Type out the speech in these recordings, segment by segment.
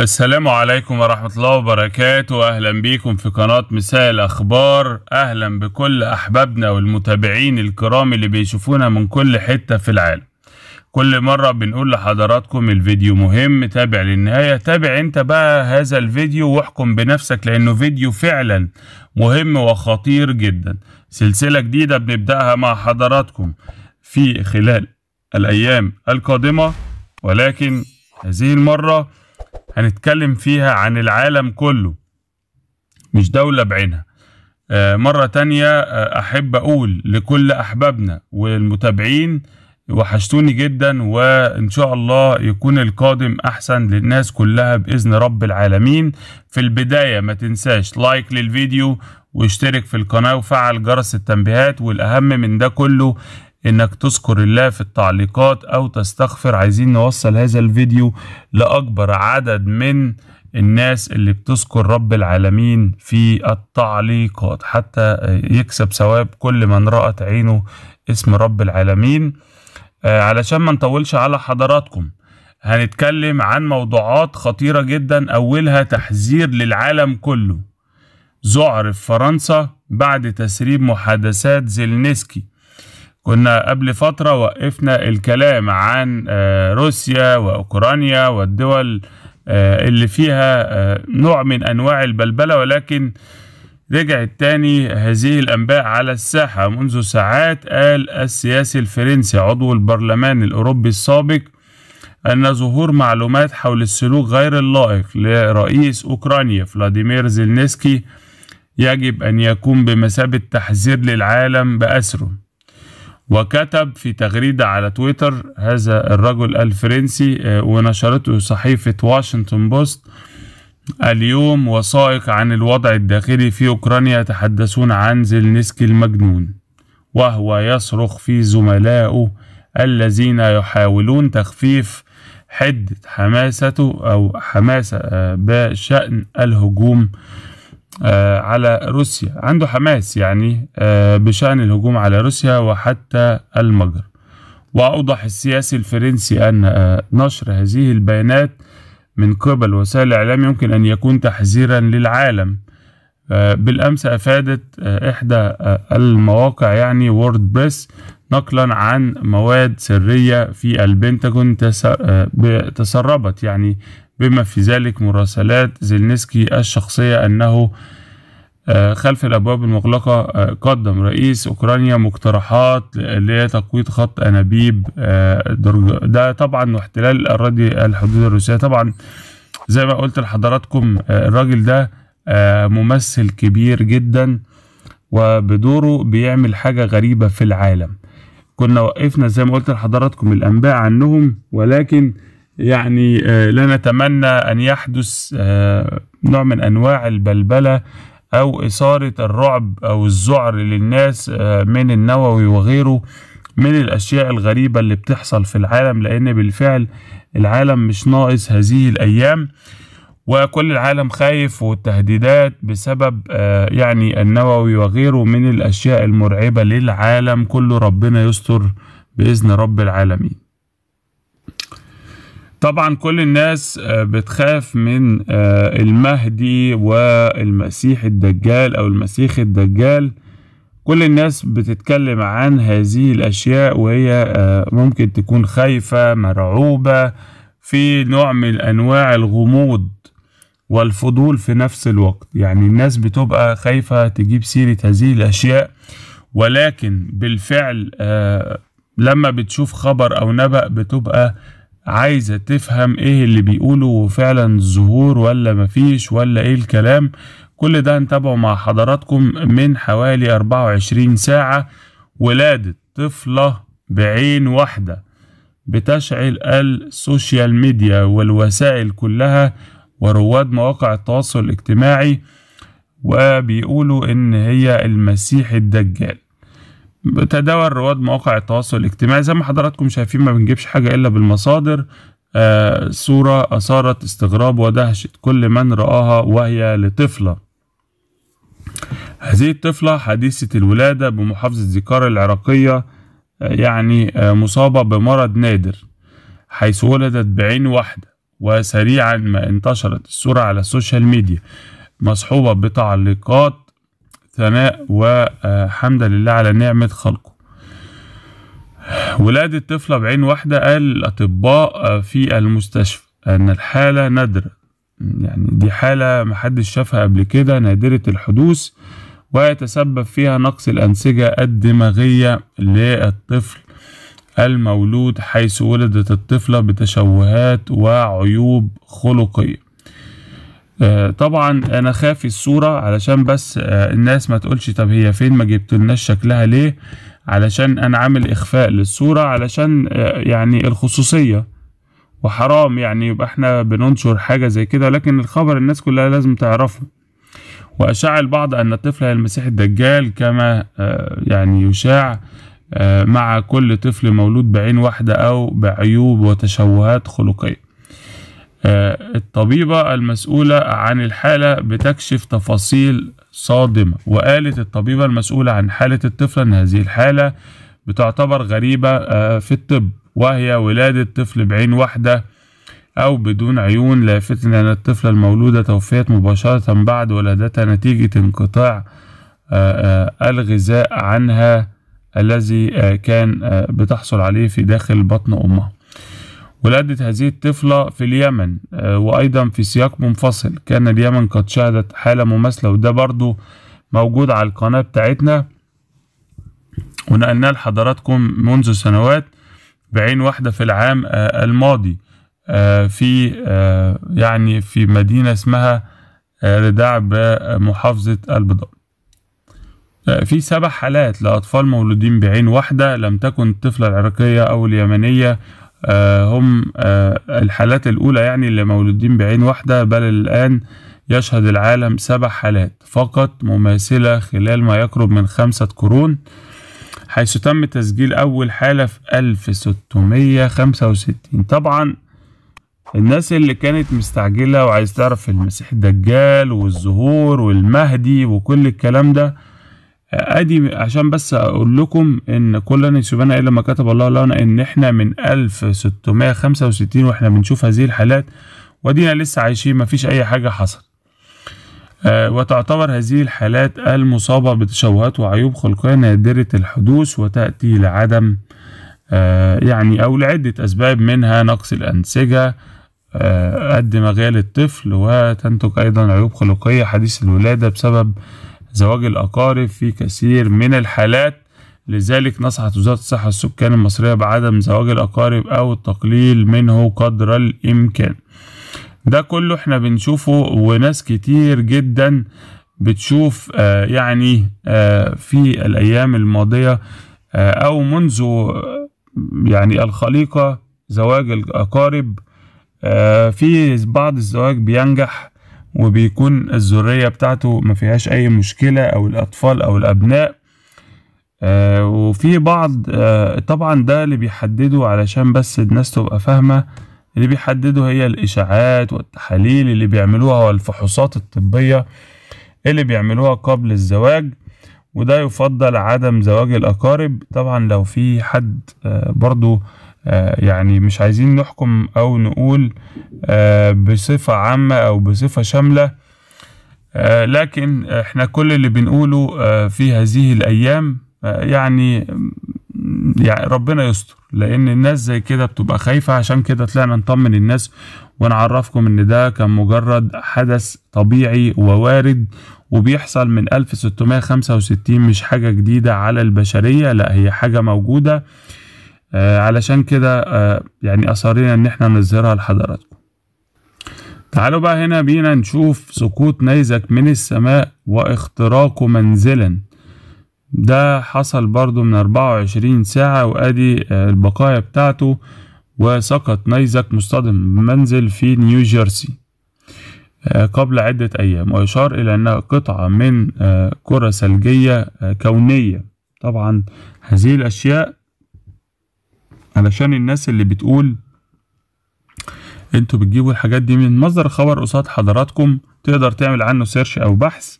السلام عليكم ورحمة الله وبركاته أهلا بيكم في قناة مساء الأخبار أهلا بكل أحبابنا والمتابعين الكرام اللي بيشوفونا من كل حتة في العالم كل مرة بنقول لحضراتكم الفيديو مهم تابع للنهاية تابع انت بقى هذا الفيديو واحكم بنفسك لانه فيديو فعلا مهم وخطير جدا سلسلة جديدة بنبدأها مع حضراتكم في خلال الأيام القادمة ولكن هذه المرة هنتكلم فيها عن العالم كله مش دولة بعينها آه، مرة تانية آه، أحب أقول لكل أحبابنا والمتابعين وحشتوني جدا وإن شاء الله يكون القادم أحسن للناس كلها بإذن رب العالمين في البداية ما تنساش لايك للفيديو واشترك في القناة وفعل جرس التنبيهات والأهم من ده كله انك تذكر الله في التعليقات او تستغفر عايزين نوصل هذا الفيديو لاكبر عدد من الناس اللي بتذكر رب العالمين في التعليقات حتى يكسب ثواب كل من رأت عينه اسم رب العالمين آه، علشان ما نطولش على حضراتكم هنتكلم عن موضوعات خطيرة جدا أولها تحذير للعالم كله زعر في فرنسا بعد تسريب محادثات زيلنسكي كنا قبل فترة وقفنا الكلام عن آه، روسيا وأوكرانيا والدول آه، اللي فيها آه، نوع من أنواع البلبلة ولكن رجعت تاني هذه الأنباء على الساحة منذ ساعات قال السياسي الفرنسي عضو البرلمان الأوروبي السابق أن ظهور معلومات حول السلوك غير اللائق لرئيس أوكرانيا فلاديمير زيلنسكي يجب أن يكون بمثابة تحذير للعالم بأسره وكتب في تغريدة على تويتر هذا الرجل الفرنسي آه، ونشرته صحيفة واشنطن بوست اليوم وثائق عن الوضع الداخلي في أوكرانيا يتحدثون عن زيلنسكي المجنون وهو يصرخ في زملائه الذين يحاولون تخفيف حدة حماسته أو حماسة آه، بشأن الهجوم آه، على روسيا عنده حماس يعني آه، بشأن الهجوم على روسيا وحتى المجر وأوضح السياسي الفرنسي أن آه، نشر هذه البيانات من قبل وسائل الإعلام يمكن أن يكون تحذيرا للعالم بالأمس أفادت إحدى المواقع يعني وورد بريس نقلا عن مواد سرية في البنتاجون تسربت يعني بما في ذلك مراسلات زيلنسكي الشخصية أنه آه، خلف الأبواب المغلقة آه، قدم رئيس أوكرانيا مقترحات لتقويض خط أنابيب آه، ده طبعا واحتلال الأراضي الحدود الروسية طبعا زي ما قلت لحضراتكم الراجل ده ممثل كبير جدا وبدوره بيعمل حاجة غريبة في العالم كنا وقفنا زي ما قلت لحضراتكم الأنباء عنهم ولكن يعني آه، لا نتمنى أن يحدث آه، نوع من أنواع البلبلة أو إثارة الرعب أو الذعر للناس آه، من النووي وغيره من الأشياء الغريبة اللي بتحصل في العالم لأن بالفعل العالم مش ناقص هذه الأيام وكل العالم خايف والتهديدات بسبب يعني النووي وغيره من الأشياء المرعبة للعالم كله ربنا يستر بإذن رب العالمين طبعا كل الناس آه، بتخاف من آه، المهدي والمسيح الدجال او المسيح الدجال كل الناس بتتكلم عن هذه الاشياء وهي آه، ممكن تكون خايفه مرعوبه في نوع من انواع الغموض والفضول في نفس الوقت يعني الناس بتبقى خايفه تجيب سيره هذه الاشياء ولكن بالفعل لما بتشوف خبر او نبأ بتبقى عايزة تفهم ايه اللي بيقوله وفعلا ظهور ولا مفيش ولا ايه الكلام كل ده هنتابعه مع حضراتكم من حوالي 24 ساعة ولادة طفلة بعين واحدة بتشعل السوشيال ميديا والوسائل كلها ورواد مواقع التواصل الاجتماعي وبيقولوا إن هي المسيح الدجال تداول رواد مواقع التواصل الاجتماعي زي ما حضراتكم شايفين ما بنجيبش حاجة إلا بالمصادر آه صورة أثارت استغراب ودهشة كل من رآها وهي لطفلة هذه الطفلة حديثة الولادة بمحافظة زكار العراقية آه، يعني آه مصابة بمرض نادر حيث ولدت بعين واحدة وسريعا ما انتشرت الصورة على السوشيال ميديا مصحوبة بتعليقات ثناء وحمدا لله على نعمة خلقه ولادة طفلة بعين واحدة قال الأطباء في المستشفى أن الحالة نادرة يعني دي حالة محدش شافها قبل كده نادرة الحدوث ويتسبب فيها نقص الأنسجة الدماغية للطفل المولود حيث ولدت الطفلة بتشوهات وعيوب خلقية آه، طبعا انا خافي الصورة علشان بس آه، الناس ما تقولش طب هي فين ما جبتلناش شكلها ليه علشان انا عامل اخفاء للصورة علشان آه، يعني الخصوصية وحرام يعني يبقى احنا بننشر حاجة زي كده لكن الخبر الناس كلها لازم تعرفه وأشاع البعض أن الطفل هي المسيح الدجال كما يعني يشاع مع كل طفل مولود بعين واحدة أو بعيوب وتشوهات خلقية آه، الطبيبة المسؤولة عن الحالة بتكشف تفاصيل صادمة وقالت الطبيبة المسؤولة عن حالة الطفل أن هذه الحالة بتعتبر غريبة آه، في الطب وهي ولادة طفل بعين واحدة أو بدون عيون لافت أن الطفلة المولودة توفيت مباشرة بعد ولادتها نتيجة انقطاع آه، الغذاء عنها الذي كان بتحصل عليه في داخل بطن أمها ولادت هذه الطفلة في اليمن آه، وأيضا في سياق منفصل كان اليمن قد شهدت حالة مماثلة وده برضو موجود على القناة بتاعتنا ونقلناه لحضراتكم منذ سنوات بعين واحدة في العام آه، الماضي آه، في يعني في مدينة اسمها رداع بمحافظة البيضاء في سبع حالات لأطفال مولودين بعين واحدة لم تكن الطفلة العراقية أو اليمنية آه، هم آه، الحالات الأولى يعني اللي مولودين بعين واحدة بل الآن يشهد العالم سبع حالات فقط مماثلة خلال ما يقرب من خمسة قرون حيث تم تسجيل أول حالة في 1665 طبعا الناس اللي كانت مستعجلة وعايز تعرف المسيح الدجال والزهور والمهدي وكل الكلام ده ادي عشان بس اقول لكم ان كلنا يسيبنا الا ما كتب الله لنا ان احنا من 1665 واحنا بنشوف هذه الحالات ودينا لسه عايشين مفيش اي حاجه حصلت أه وتعتبر هذه الحالات المصابة بتشوهات وعيوب خلقية نادرة الحدوث وتأتي لعدم أه يعني أو لعدة أسباب منها نقص الأنسجة أه قد الطفل وتنتج أيضا عيوب خلقية حديث الولادة بسبب زواج الأقارب في كثير من الحالات لذلك نصحت وزارة الصحة السكان المصرية بعدم زواج الأقارب أو التقليل منه قدر الإمكان ده كله احنا بنشوفه وناس كتير جدا بتشوف آه يعني آه في الأيام الماضية آه أو منذ يعني الخليقة زواج الأقارب آه، في بعض الزواج بينجح وبيكون الذرية بتاعته ما فيهاش أي مشكلة أو الأطفال أو الأبناء آه وفي بعض آه طبعا ده اللي بيحدده علشان بس الناس تبقى فاهمة اللي بيحدده هي الإشاعات والتحاليل اللي بيعملوها والفحوصات الطبية اللي بيعملوها قبل الزواج وده يفضل عدم زواج الأقارب طبعا لو في حد آه برضو آه، يعني مش عايزين نحكم أو نقول آه، بصفة عامة أو بصفة شاملة آه، لكن احنا كل اللي بنقوله في هذه الأيام يعني يعني ربنا يستر لان الناس زي كده بتبقى خايفه عشان كده طلعنا نطمن الناس ونعرفكم ان ده كان مجرد حدث طبيعي ووارد وبيحصل من 1665 مش حاجه جديده على البشريه لا هي حاجه موجوده آه، علشان كده آه، يعني أصرينا إن إحنا نظهرها لحضراتكم تعالوا بقى هنا بينا نشوف سقوط نيزك من السماء واختراقه منزلا ده حصل برضو من 24 ساعة وأدي آه، البقايا بتاعته وسقط نيزك مصطدم منزل في نيو جيرسي قبل عدة أيام ويشار إلى أنها قطعة من كرة ثلجية كونية طبعا هذه الأشياء علشان الناس اللي بتقول انتوا بتجيبوا الحاجات دي من مصدر خبر قصاد حضراتكم تقدر تعمل عنه سيرش او بحث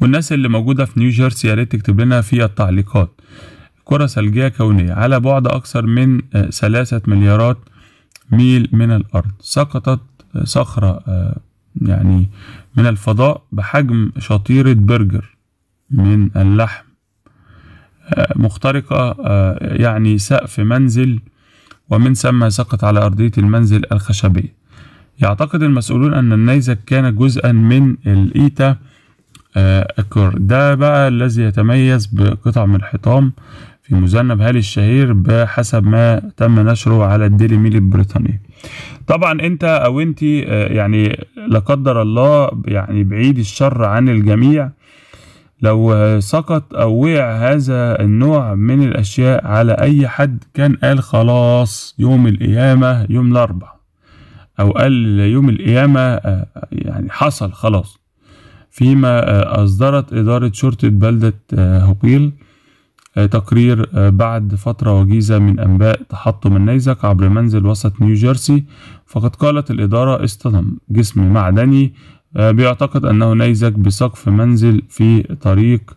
والناس اللي موجودة في نيوجيرسي يا ريت تكتب لنا في التعليقات كرة ثلجية كونية على بعد أكثر من آه، ثلاثة مليارات ميل من الأرض سقطت آه، صخرة آه، يعني من الفضاء بحجم شطيرة برجر من اللحم مخترقة آه، يعني سقف منزل ومن ثم سقط على أرضية المنزل الخشبية يعتقد المسؤولون أن النيزك كان جزءا من الإيتا آه، الكور ده بقى الذي يتميز بقطع من الحطام في مذنب هالي الشهير بحسب ما تم نشره على الديلي ميل البريطاني طبعا انت او انت آه، يعني لا قدر الله يعني بعيد الشر عن الجميع لو سقط أو وقع هذا النوع من الأشياء على أي حد كان قال خلاص يوم القيامة يوم الأربع أو قال يوم القيامة آه، يعني حصل خلاص فيما آه، أصدرت إدارة شرطة بلدة آه، هوبيل تقرير بعد فترة وجيزة من أنباء تحطم النيزك عبر منزل وسط نيوجيرسي فقد قالت الإدارة اصطدم جسم معدني آه، بيعتقد أنه نيزك بسقف منزل في طريق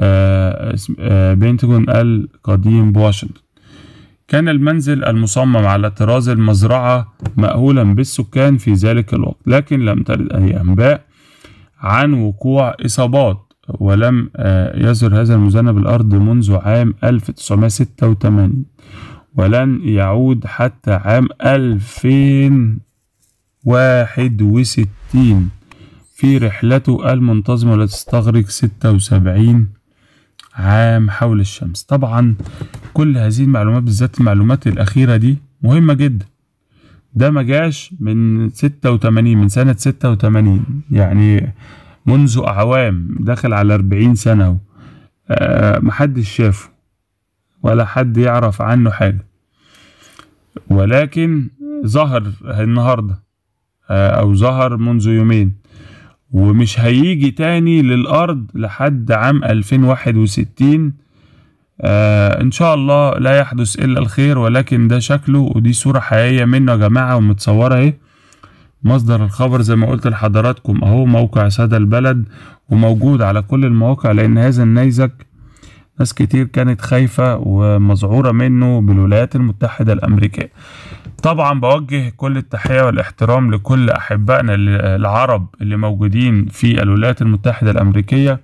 آه، آه، بنتجون القديم بواشنطن كان المنزل المصمم على طراز المزرعة مأهولا بالسكان في ذلك الوقت لكن لم ترد أي أنباء عن وقوع إصابات ولم يزر هذا المذنب الأرض منذ عام 1986 ولن يعود حتى عام 2061 في رحلته المنتظمة التي تستغرق ستة وسبعين عام حول الشمس طبعا كل هذه المعلومات بالذات المعلومات الأخيرة دي مهمة جدا ده ما جاش من ستة وتمانين من سنة ستة وتمانين يعني منذ أعوام داخل على أربعين سنة أه محدش شافه ولا حد يعرف عنه حاجة ولكن ظهر النهاردة أه أو ظهر منذ يومين ومش هيجي تاني للأرض لحد عام 2061 آه إن شاء الله لا يحدث إلا الخير ولكن ده شكله ودي صورة حقيقية منه يا جماعة ومتصورة إيه مصدر الخبر زي ما قلت لحضراتكم أهو موقع سادة البلد وموجود على كل المواقع لأن هذا النيزك ناس كتير كانت خايفة ومذعورة منه بالولايات المتحدة الأمريكية طبعا بوجه كل التحية والاحترام لكل أحبائنا العرب اللي موجودين في الولايات المتحدة الأمريكية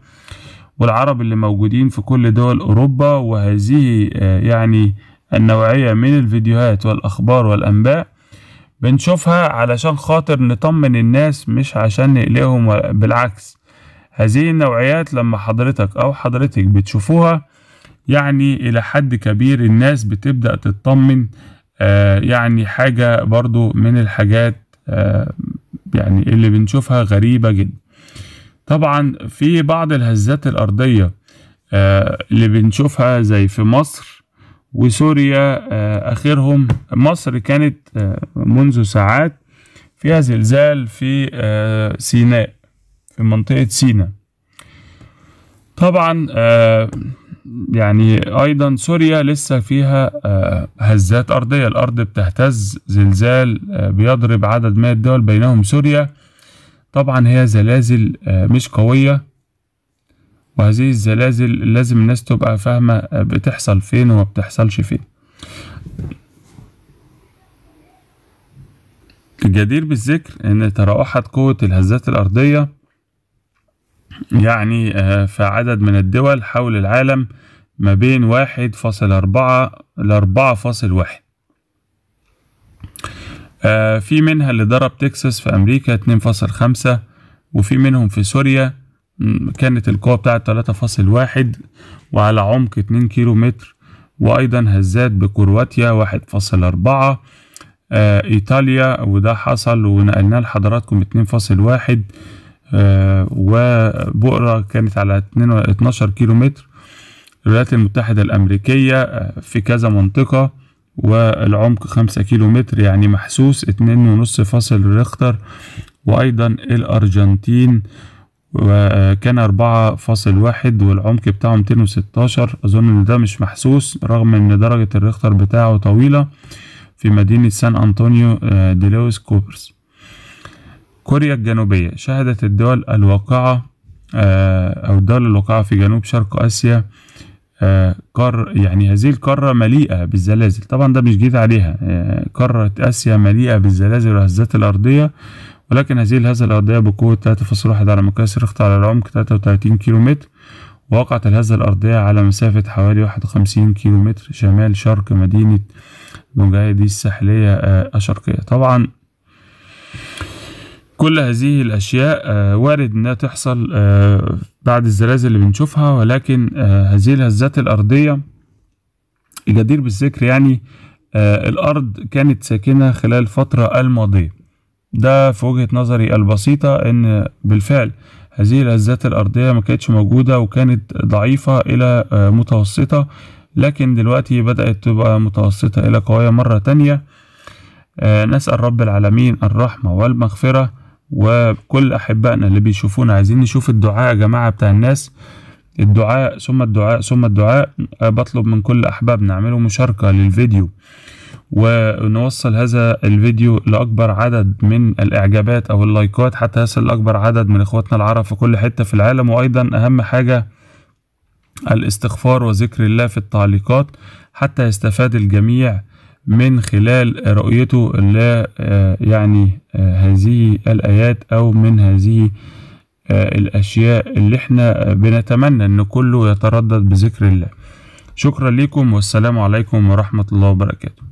والعرب اللي موجودين في كل دول أوروبا وهذه آه، يعني النوعية من الفيديوهات والأخبار والأنباء بنشوفها علشان خاطر نطمن الناس مش عشان نقلقهم بالعكس هذه النوعيات لما حضرتك أو حضرتك بتشوفوها يعني إلى حد كبير الناس بتبدأ تطمن آه، يعني حاجة برضو من الحاجات آه، يعني اللي بنشوفها غريبة جدا طبعا في بعض الهزات الأرضية آه، اللي بنشوفها زي في مصر وسوريا آخرهم مصر كانت منذ ساعات فيها زلزال في سيناء في منطقة سينا طبعا يعني ايضا سوريا لسه فيها آه، هزات ارضيه الارض بتهتز زلزال آه، بيضرب عدد من الدول بينهم سوريا طبعا هي زلازل آه، مش قويه وهذه الزلازل لازم الناس تبقى فاهمه بتحصل فين وما بتحصلش فين الجدير بالذكر ان تراوحت قوه الهزات الارضيه يعني آه، في عدد من الدول حول العالم ما بين واحد فاصل أربعة لأربعة فاصل واحد آه، في منها اللي ضرب تكساس في أمريكا اتنين فاصل خمسة وفي منهم في سوريا كانت القوة بتاعة تلاتة فاصل واحد وعلى عمق اتنين كيلو متر وأيضا هزات بكرواتيا واحد فاصل أربعة آه، إيطاليا وده حصل ونقلناه لحضراتكم اتنين فاصل واحد آه، وبؤرة كانت على 12 كيلو متر الولايات المتحدة الأمريكية آه، في كذا منطقة والعمق خمسة كيلو متر يعني محسوس اتنين ونص فاصل ريختر وأيضا الأرجنتين وكان آه، أربعة فاصل واحد والعمق بتاعه ميتين وستاشر أظن إن ده مش محسوس رغم إن درجة الريختر بتاعه طويلة في مدينة سان أنطونيو ديلويس كوبرس كوريا الجنوبية شهدت الدول الواقعة آه، أو الدول الواقعة في جنوب شرق آسيا آه، قار يعني هذه القارة مليئة بالزلازل طبعا ده مش جديد عليها آه، قارة آسيا مليئة بالزلازل والهزات الأرضية ولكن هذه الهزة الأرضية بقوة 3.1 على مقياس ريختر على العمق 33 كيلومتر ووقعت الهزة الأرضية على مسافة حوالي 51 كيلومتر شمال شرق مدينة دونجاي دي الساحلية الشرقية طبعا كل هذه الأشياء آه، وارد إنها تحصل آه، بعد الزلازل اللي بنشوفها ولكن آه، هذه الهزات الأرضية الجدير بالذكر يعني الأرض كانت ساكنة خلال الفترة الماضية ده في وجهة نظري البسيطة إن بالفعل هذه الهزات الأرضية ما كانتش موجودة وكانت ضعيفة إلى متوسطة لكن دلوقتي بدأت تبقى متوسطة إلى قوية مرة تانية نسأل رب العالمين الرحمة والمغفرة وكل أحبائنا اللي بيشوفونا عايزين نشوف الدعاء يا جماعة بتاع الناس الدعاء ثم الدعاء ثم الدعاء بطلب من كل أحبابنا اعملوا مشاركة للفيديو ونوصل هذا الفيديو لأكبر عدد من الإعجابات أو اللايكات حتى يصل لأكبر عدد من إخواتنا العرب في كل حتة في العالم وأيضا أهم حاجة الاستغفار وذكر الله في التعليقات حتى يستفاد الجميع من خلال رؤيته لا آه، يعني آه، هذه الآيات أو من هذه آه، الأشياء اللي احنا بنتمنى إن كله يتردد بذكر الله شكرا لكم والسلام عليكم ورحمة الله وبركاته